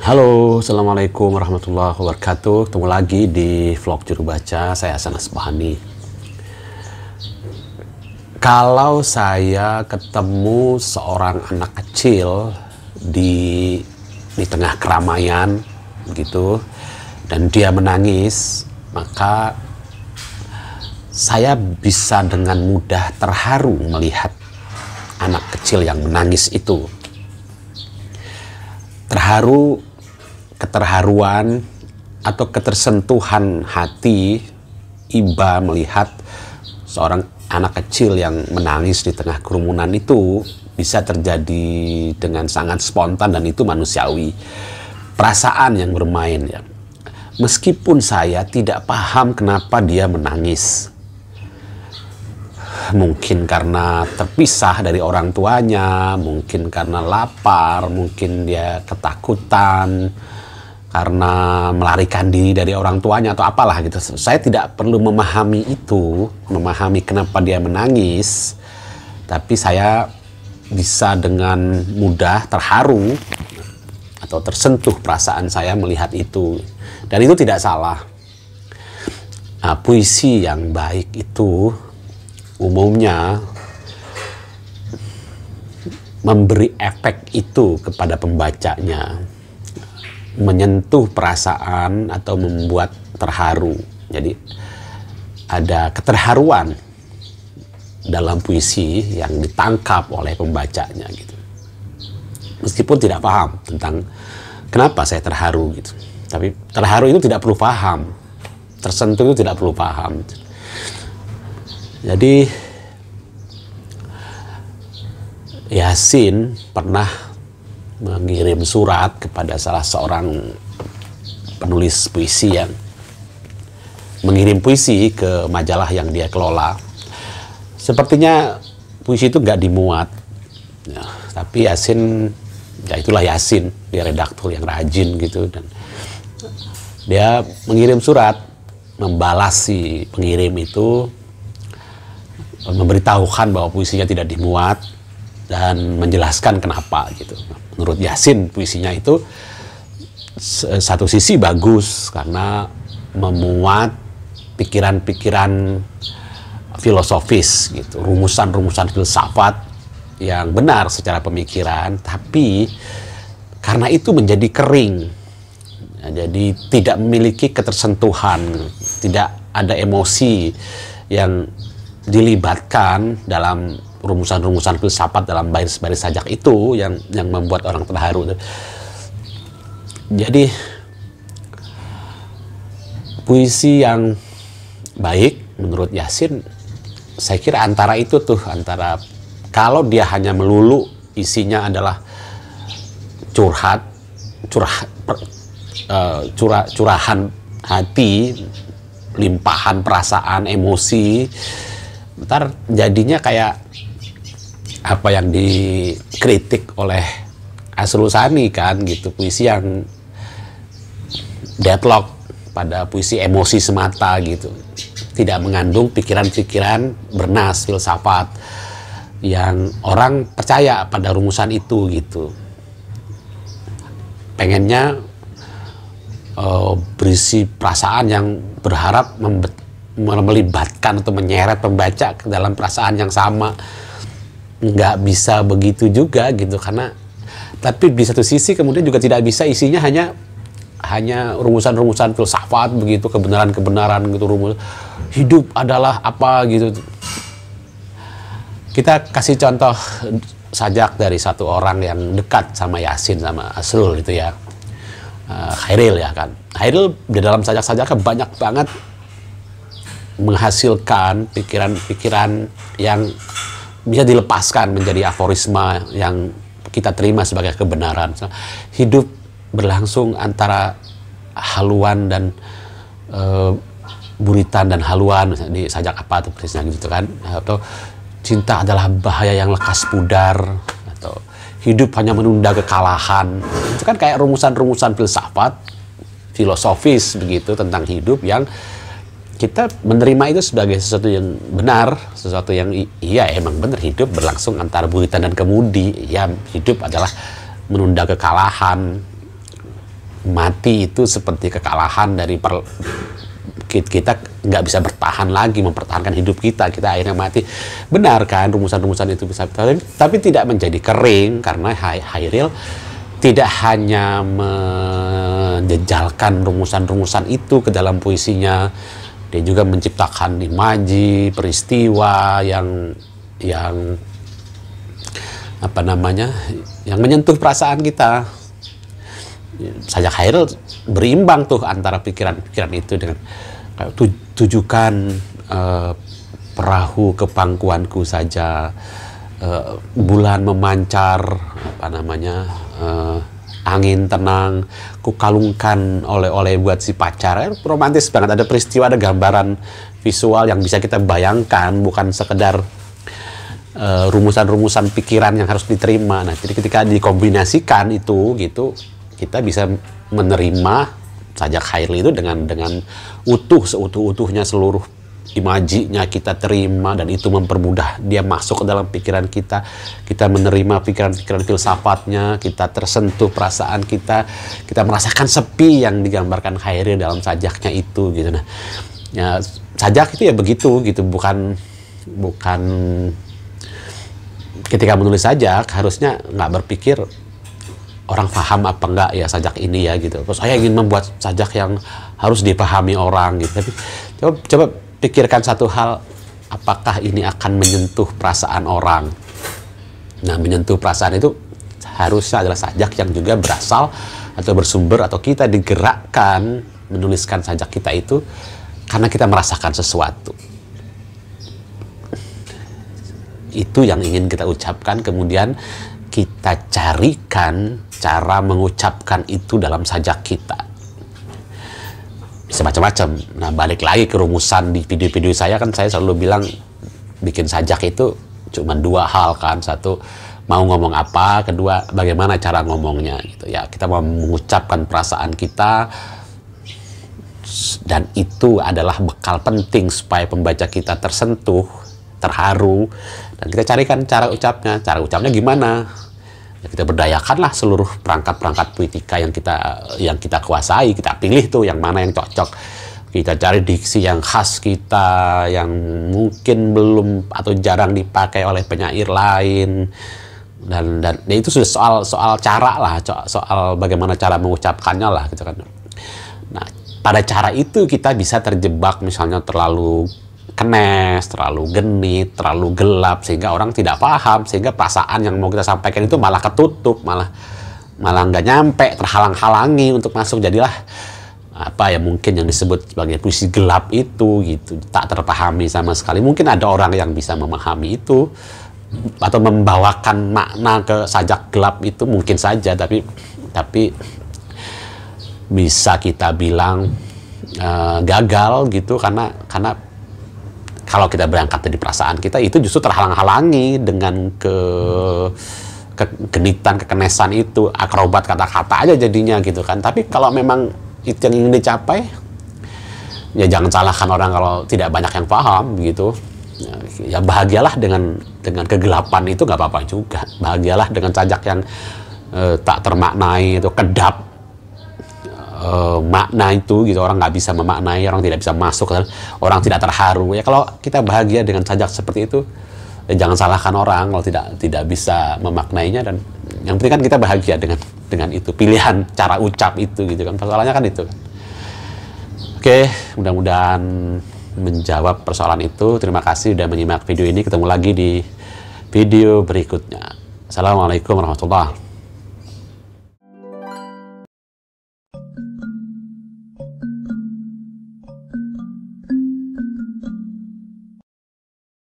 Halo, Assalamualaikum warahmatullahi wabarakatuh. Ketemu lagi di vlog Juru Baca, saya Hasan Asbahani. Kalau saya ketemu seorang anak kecil di di tengah keramaian gitu dan dia menangis, maka saya bisa dengan mudah terharu melihat anak kecil yang menangis itu. Terharu, keterharuan, atau ketersentuhan hati Iba melihat seorang anak kecil yang menangis di tengah kerumunan itu bisa terjadi dengan sangat spontan dan itu manusiawi. Perasaan yang bermain ya. Meskipun saya tidak paham kenapa dia menangis, mungkin karena terpisah dari orang tuanya, mungkin karena lapar, mungkin dia ketakutan karena melarikan diri dari orang tuanya atau apalah gitu. Saya tidak perlu memahami itu, memahami kenapa dia menangis, tapi saya bisa dengan mudah terharu atau tersentuh perasaan saya melihat itu. Dan itu tidak salah. Nah, puisi yang baik itu umumnya memberi efek itu kepada pembacanya menyentuh perasaan atau membuat terharu. Jadi ada keterharuan dalam puisi yang ditangkap oleh pembacanya gitu. Meskipun tidak paham tentang kenapa saya terharu gitu. Tapi terharu itu tidak perlu paham. Tersentuh itu tidak perlu paham. Jadi Yasin pernah mengirim surat kepada salah seorang penulis puisi yang mengirim puisi ke majalah yang dia kelola. Sepertinya puisi itu nggak dimuat, ya, tapi Yasin, ya itulah Yasin, dia redaktur yang rajin gitu dan dia mengirim surat membalas si pengirim itu memberitahukan bahwa puisinya tidak dimuat dan menjelaskan kenapa gitu. Menurut Yasin puisinya itu satu sisi bagus karena memuat pikiran-pikiran filosofis gitu, rumusan-rumusan filsafat yang benar secara pemikiran, tapi karena itu menjadi kering, ya, jadi tidak memiliki ketersentuhan, tidak ada emosi yang dilibatkan dalam rumusan-rumusan filsafat dalam baris-baris sajak itu yang yang membuat orang terharu. Jadi puisi yang baik menurut Yasin saya kira antara itu tuh antara kalau dia hanya melulu isinya adalah curhat curah per, uh, eh, curah curahan hati limpahan perasaan emosi ntar jadinya kayak apa yang dikritik oleh Asrul Sani kan gitu puisi yang deadlock pada puisi emosi semata gitu tidak mengandung pikiran-pikiran bernas filsafat yang orang percaya pada rumusan itu gitu pengennya uh, berisi perasaan yang berharap membet melibatkan atau menyeret pembaca ke dalam perasaan yang sama nggak bisa begitu juga gitu karena tapi di satu sisi kemudian juga tidak bisa isinya hanya hanya rumusan-rumusan filsafat begitu kebenaran-kebenaran gitu rumus hidup adalah apa gitu kita kasih contoh sajak dari satu orang yang dekat sama Yasin sama Asrul itu ya uh, Khairil ya kan Khairil di dalam sajak-sajaknya banyak banget menghasilkan pikiran-pikiran yang bisa dilepaskan menjadi aforisma yang kita terima sebagai kebenaran. Hidup berlangsung antara haluan dan e, buritan dan haluan di sajak apa atau persisnya gitu kan atau cinta adalah bahaya yang lekas pudar atau hidup hanya menunda kekalahan itu kan kayak rumusan-rumusan filsafat filosofis begitu tentang hidup yang kita menerima itu sebagai sesuatu yang benar, sesuatu yang iya emang benar hidup berlangsung antara buritan dan kemudi. Ya hidup adalah menunda kekalahan. Mati itu seperti kekalahan dari per, kita nggak bisa bertahan lagi mempertahankan hidup kita kita akhirnya mati benar kan rumusan-rumusan itu bisa tapi, tapi tidak menjadi kering karena Hairil tidak hanya menjejalkan rumusan-rumusan itu ke dalam puisinya dia juga menciptakan imaji, peristiwa yang yang apa namanya yang menyentuh perasaan kita Saya Khairul berimbang tuh antara pikiran-pikiran itu dengan tujukan uh, perahu ke pangkuanku saja uh, bulan memancar apa namanya uh, angin tenang, kukalungkan oleh-oleh buat si pacar. Ya, romantis banget, ada peristiwa, ada gambaran visual yang bisa kita bayangkan, bukan sekedar rumusan eh, rumusan-rumusan pikiran yang harus diterima. Nah, jadi ketika dikombinasikan itu gitu, kita bisa menerima sajak Hairil itu dengan dengan utuh seutuh-utuhnya seluruh imajinya kita terima dan itu mempermudah dia masuk ke dalam pikiran kita kita menerima pikiran-pikiran filsafatnya kita tersentuh perasaan kita kita merasakan sepi yang digambarkan Khairil dalam sajaknya itu gitu nah ya sajak itu ya begitu gitu bukan bukan ketika menulis sajak harusnya nggak berpikir orang paham apa enggak ya sajak ini ya gitu. Terus oh, saya ingin membuat sajak yang harus dipahami orang gitu. Tapi coba coba pikirkan satu hal, apakah ini akan menyentuh perasaan orang. Nah, menyentuh perasaan itu harusnya adalah sajak yang juga berasal atau bersumber atau kita digerakkan menuliskan sajak kita itu karena kita merasakan sesuatu. Itu yang ingin kita ucapkan, kemudian kita carikan cara mengucapkan itu dalam sajak kita semacam-macam. Nah balik lagi ke rumusan di video-video saya kan saya selalu bilang bikin sajak itu cuma dua hal kan satu mau ngomong apa, kedua bagaimana cara ngomongnya gitu ya. Kita mau mengucapkan perasaan kita dan itu adalah bekal penting supaya pembaca kita tersentuh, terharu dan kita carikan cara ucapnya. Cara ucapnya gimana? Ya, kita berdayakanlah seluruh perangkat-perangkat politika yang kita yang kita kuasai kita pilih tuh yang mana yang cocok kita cari diksi yang khas kita yang mungkin belum atau jarang dipakai oleh penyair lain dan dan ya itu sudah soal soal cara lah soal bagaimana cara mengucapkannya lah gitu kan nah pada cara itu kita bisa terjebak misalnya terlalu kenes, terlalu genit, terlalu gelap sehingga orang tidak paham sehingga perasaan yang mau kita sampaikan itu malah ketutup, malah malah nggak nyampe, terhalang-halangi untuk masuk jadilah apa ya mungkin yang disebut sebagai puisi gelap itu gitu tak terpahami sama sekali mungkin ada orang yang bisa memahami itu atau membawakan makna ke sajak gelap itu mungkin saja tapi tapi bisa kita bilang uh, gagal gitu karena karena kalau kita berangkat dari perasaan kita itu justru terhalang-halangi dengan ke kegenitan kekenesan itu, akrobat kata-kata aja jadinya gitu kan. Tapi kalau memang itu yang ingin dicapai, ya jangan salahkan orang kalau tidak banyak yang paham gitu. Ya, ya bahagialah dengan dengan kegelapan itu nggak apa-apa juga. Bahagialah dengan cajak yang eh, tak termaknai itu kedap Eh, makna itu gitu orang nggak bisa memaknai orang tidak bisa masuk kan? orang tidak terharu ya kalau kita bahagia dengan sajak seperti itu ya jangan salahkan orang kalau tidak tidak bisa memaknainya dan yang penting kan kita bahagia dengan dengan itu pilihan cara ucap itu gitu kan persoalannya kan itu kan. oke mudah-mudahan menjawab persoalan itu terima kasih sudah menyimak video ini ketemu lagi di video berikutnya assalamualaikum warahmatullahi